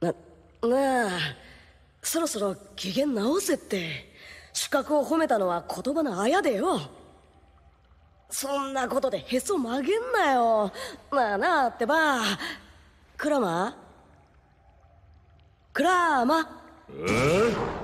な、なあ、そろそろ機嫌直せって。資格を褒めたのは言葉のあやでよ。そんなことでへそ曲げんなよ。なあなあってば。クラマクラーマえ